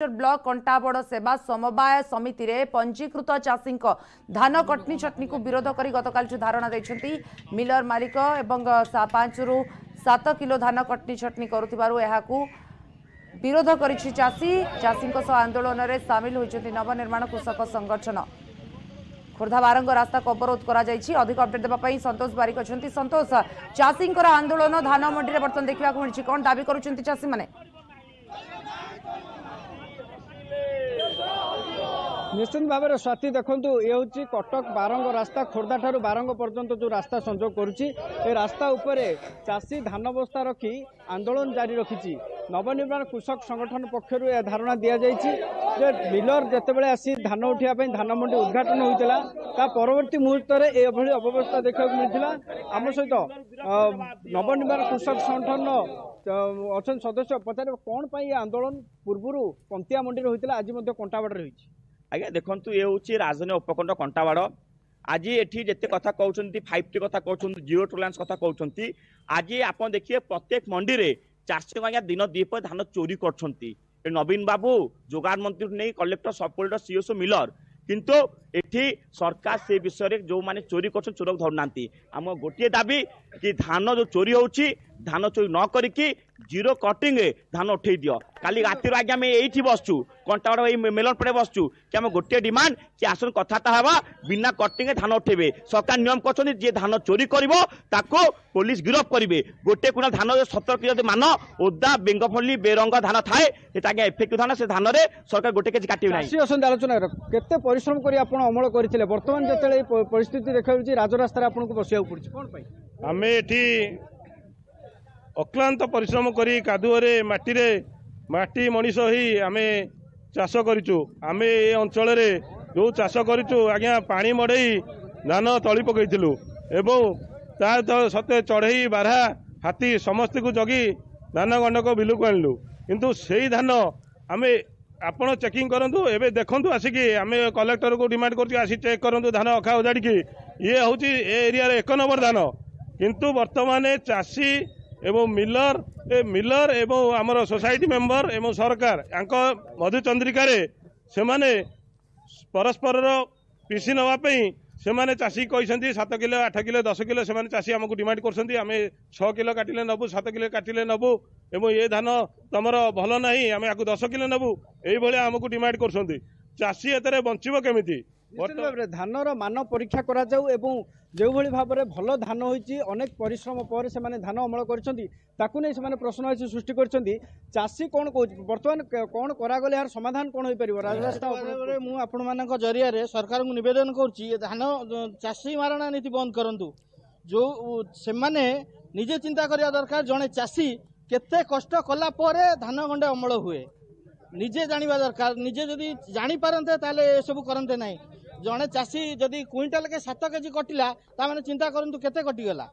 block କଣ୍ଟାବଡ଼ ସେବା ସମବାୟ ସମିତିରେ ପଞ୍ଜୀକୃତ ଚାଷୀଙ୍କ ଧାନ କଟନି ଛଟନିକୁ ବିରୋଧ କରି ଗତକାଲିଠୁ ଧାରଣା ଦେଇଛନ୍ତି ମିଲର ମାଲିକ ଏବଂ ପାଞ୍ଚରୁ ସାତ କିଲୋ ଧାନ କଟନି ଛଟନି କରୁଥିବାରୁ ଏହାକୁ ବିରୋଧ କରିଛି ଚାଷୀ ଚାଷୀଙ୍କ ସହ ଆନ୍ଦୋଳନରେ ସାମିଲ ହୋଇଛନ୍ତି ନବନିର୍ମାଣ କୃଷକ ସଂଗଠନ ଖୋର୍ଦ୍ଧା ବାରଙ୍ଗ ରାସ୍ତାକୁ ଅବରୋଧ କରାଯାଇଛି ଅଧିକ ଅପଡେଟ୍ ଦେବା ପାଇଁ ସନ୍ତୋଷ ବାରିକ ଅଛନ୍ତି ସନ୍ତୋଷ ଚାଷୀଙ୍କର ଆନ୍ଦୋଳନ ଧାନ ମଣ୍ଡିରେ ବର୍ତ୍ତମାନ ଦେଖିବାକୁ ମିଳିଛି କ'ଣ ଦାବି କରୁଛନ୍ତି ଚାଷୀମାନେ নিশ্চিত ভাবে স্বাতী দেখুন ইয়ে হচ্ছে কটক বারঙ্গ রাস্তা খোর্ধা ঠার বারঙ্গ পর্যন্ত যে রাস্তা সংযোগ করুছি এ রাস্তা উপরে চাষী ধান বস্তা রক্ষি আন্দোলন জারি রাখি নবনির্মাণ কৃষক সংগঠন পক্ষ ধারণা দিয়া যাই যে মিলর যেতবে আসি ধান উঠিবা ধান মন্ডি উদ্ঘাটন হয়েছিল তা পরবর্তী মুহূর্তে এইভাবে অব্যবস্থা দেখা মিছিল আমার সহ নবনির্মাণ কৃষক সংগঠন অনেক সদস্য পচারে কোণ পাই আন্দোলন পূর্ব কন্তিয়া মন্ডি হয়েছিল আজ কণ্টাবাড়ি রয়েছে ଆଜ୍ଞା ଦେଖନ୍ତୁ ଏ ହେଉଛି ରାଜଧାନୀ ଉପଖଣ୍ଡ କଣ୍ଟାବାଡ଼ ଆଜି ଏଠି ଯେତେ କଥା କହୁଛନ୍ତି ଫାଇଭ୍ ଟି କଥା କହୁଛନ୍ତି ଜିଓ ଟୋଲାନ୍ସ କଥା କହୁଛନ୍ତି ଆଜି ଆପଣ ଦେଖିବେ ପ୍ରତ୍ୟେକ ମଣ୍ଡିରେ ଚାଷୀଙ୍କୁ ଆଜ୍ଞା ଦିନ ଦ୍ୱିପହରେ ଧାନ ଚୋରି କରୁଛନ୍ତି ନବୀନ ବାବୁ ଯୋଗାଣ ମନ୍ତ୍ରୀଠୁ ନେଇ କଲେକ୍ଟର ସବକଲେକ୍ଟର ସିଓସୁ ମିଲର କିନ୍ତୁ ଏଠି ସରକାର ସେ ବିଷୟରେ ଯେଉଁମାନେ ଚୋରି କରୁଛନ୍ତି ଚୋରକୁ ଧରୁନାହାନ୍ତି ଆମ ଗୋଟିଏ ଦାବି କି ଧାନ ଯେଉଁ ଚୋରି ହେଉଛି ধান চুরি ନ କରିକି ଜିରୋ କଟିଂରେ ଧାନ ଉଠେଇ ଦିଅ କାଲି ରାତିରୁ ଆଜ୍ଞା ଆମେ ଏଇଠି ବସୁଛୁ କଣ୍ଟାଗଡ଼ ଏଇ ମେଲନ ପଡ଼େ ବସୁଛୁ କି ଆମ ଗୋଟିଏ ଡିମାଣ୍ଡ କି ଆସନ୍ତୁ କଥାବାର୍ତ୍ତା ହେବା ବିନା କଟିଂରେ ଧାନ ଉଠେଇବେ ସରକାର ନିୟମ କରିଛନ୍ତି ଯିଏ ଧାନ ଚୋରି କରିବ ତାକୁ ପୋଲିସ ଗିରଫ କରିବେ ଗୋଟିଏ କୁଣା ଧାନ ସତର କେଜି ଯଦି ମାନ ଓଦା ବେଙ୍ଗଫଲି ବେରଙ୍ଗ ଧାନ ଥାଏ ସେଟା ଆଜ୍ଞା ଏଫେକ୍ଟିଭ ଧାନ ସେ ଧାନରେ ସରକାର ଗୋଟିଏ କେଜି କାଟିବେ ନାହିଁ ଅଛନ୍ତି ଆଲୋଚନାରେ କେତେ ପରିଶ୍ରମ କରି ଆପଣ ଅମଳ କରିଥିଲେ ବର୍ତ୍ତମାନ ଯେତେବେଳେ ପରିସ୍ଥିତି ଦେଖାଯାଉଛି ରାଜରାସ୍ତାରେ ଆପଣଙ୍କୁ ବସିବାକୁ ପଡ଼ୁଛି କ'ଣ ପାଇଁ ଆମେ ଏଠି ଅକ୍ଲାନ୍ତ ପରିଶ୍ରମ କରି କାଦୁଅରେ ମାଟିରେ ମାଟି ମଣିଷ ହୋଇ ଆମେ ଚାଷ କରିଛୁ ଆମେ ଏ ଅଞ୍ଚଳରେ ଯେଉଁ ଚାଷ କରିଛୁ ଆଜ୍ଞା ପାଣି ମଡ଼େଇ ଧାନ ତଳି ପକାଇଥିଲୁ ଏବଂ ତା ସତେ ଚଢ଼େଇ ବାରହା ହାତୀ ସମସ୍ତଙ୍କୁ ଜଗି ଧାନ ଗଣ୍ଡକ ବିଲକୁ ଆଣିଲୁ କିନ୍ତୁ ସେଇ ଧାନ ଆମେ ଆପଣ ଚେକିଂ କରନ୍ତୁ ଏବେ ଦେଖନ୍ତୁ ଆସିକି ଆମେ କଲେକ୍ଟରକୁ ଡିମାଣ୍ଡ କରୁଛୁ ଆସି ଚେକ୍ କରନ୍ତୁ ଧାନ ଅଖା ଓଜାଡ଼ିକି ଇଏ ହେଉଛି ଏ ଏରିଆରେ ଏକ ନମ୍ବର ଧାନ କିନ୍ତୁ ବର୍ତ୍ତମାନ ଚାଷୀ ଏବଂ ମିଲର ଏ ମିଲର ଏବଂ ଆମର ସୋସାଇଟି ମେମ୍ବର ଏବଂ ସରକାର ୟାଙ୍କ ମଧୁଚନ୍ଦ୍ରିକାରେ ସେମାନେ ପରସ୍ପରର ପିସି ନେବା ପାଇଁ ସେମାନେ ଚାଷୀ କହିଛନ୍ତି ସାତ କିଲୋ ଆଠ କିଲୋ ଦଶ କିଲୋ ସେମାନେ ଚାଷୀ ଆମକୁ ଡିମାଣ୍ଡ କରୁଛନ୍ତି ଆମେ ଛଅ କିଲୋ କାଟିଲେ ନେବୁ ସାତ କିଲୋ କାଟିଲେ ନେବୁ ଏବଂ ଏ ଧାନ ତୁମର ଭଲ ନାହିଁ ଆମେ ଆକୁ ଦଶ କିଲୋ ନେବୁ ଏଇଭଳିଆ ଆମକୁ ଡିମାଣ୍ଡ କରୁଛନ୍ତି ଚାଷୀ ଏଥିରେ ବଞ୍ଚିବ କେମିତି ନିଶ୍ଚିତ ଭାବରେ ଧାନର ମାନ ପରୀକ୍ଷା କରାଯାଉ ଏବଂ ଯେଉଁଭଳି ଭାବରେ ଭଲ ଧାନ ହୋଇଛି ଅନେକ ପରିଶ୍ରମ ପରେ ସେମାନେ ଧାନ ଅମଳ କରିଛନ୍ତି ତାକୁ ନେଇ ସେମାନେ ପ୍ରଶ୍ନବାଚୀ ସୃଷ୍ଟି କରିଛନ୍ତି ଚାଷୀ କ'ଣ କହୁଛି ବର୍ତ୍ତମାନ କ'ଣ କରାଗଲେ ଏହାର ସମାଧାନ କ'ଣ ହୋଇପାରିବ ରାଜରାସ୍ତା ଉପରେ ମୁଁ ଆପଣମାନଙ୍କ ଜରିଆରେ ସରକାରଙ୍କୁ ନିବେଦନ କରୁଛି ଧାନ ଚାଷୀ ମାରଣା ନୀତି ବନ୍ଦ କରନ୍ତୁ ଯେଉଁ ସେମାନେ ନିଜେ ଚିନ୍ତା କରିବା ଦରକାର ଜଣେ ଚାଷୀ କେତେ କଷ୍ଟ କଲା ପରେ ଧାନ ଗଣ୍ଡେ ଅମଳ ହୁଏ ନିଜେ ଜାଣିବା ଦରକାର ନିଜେ ଯଦି ଜାଣିପାରନ୍ତେ ତାହେଲେ ଏସବୁ କରନ୍ତେ ନାହିଁ জনে চাষী যদি কুইন্টালকে সাত কেজি কটিলা তাহলে চিন্তা করতু কেতে কটিগলা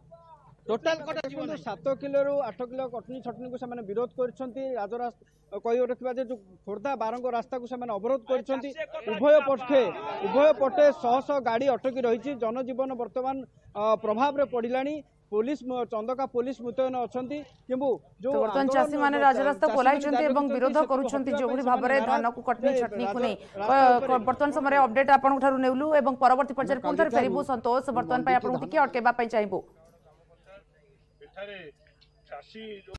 টোটাল কটা কিন্তু সাত কিলোর আট কিলো কটনি ছটনি কু সে বিরোধ করছেন রাজরাস্তা কই রাখা যে খোর্ধা বারঙ্গ রাস্তা কু সে অবরোধ করছেন উভয় পক্ষে উভয় পটে শহ শহ গাড়ি অটকি রয়েছে জনজীবন বর্তমান প্রভাবে পড়া पुलिस चंदका पुलिस मुतयन अच्छा किंतु जो तो वर्तमान राजरास्ता कोलाइछन्ति विरोध करूछन्ति जोबुली समय रे अपडेट आपन उठारु पुन थरे फेरिबो संतोष वर्तमान पै